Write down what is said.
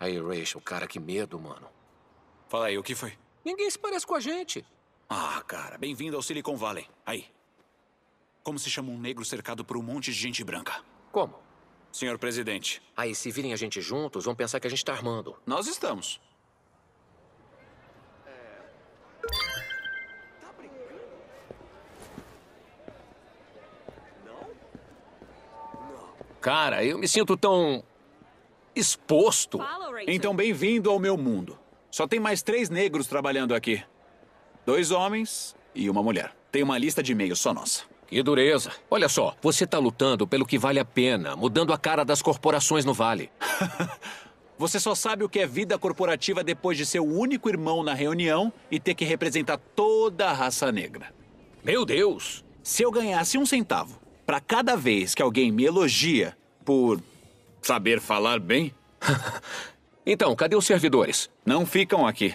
Aí, Rachel, cara, que medo, mano. Fala aí, o que foi? Ninguém se parece com a gente. Ah, cara, bem-vindo ao Silicon Valley. Aí. Como se chama um negro cercado por um monte de gente branca? Como? Senhor presidente. Aí, se virem a gente juntos, vão pensar que a gente tá armando. Nós estamos. Cara, eu me sinto tão exposto. Fala, então, bem-vindo ao meu mundo. Só tem mais três negros trabalhando aqui: dois homens e uma mulher. Tem uma lista de e-mails só nossa. Que dureza. Olha só, você está lutando pelo que vale a pena, mudando a cara das corporações no Vale. Você só sabe o que é vida corporativa depois de ser o único irmão na reunião e ter que representar toda a raça negra. Meu Deus! Se eu ganhasse um centavo para cada vez que alguém me elogia por saber falar bem, Então, cadê os servidores? Não ficam aqui.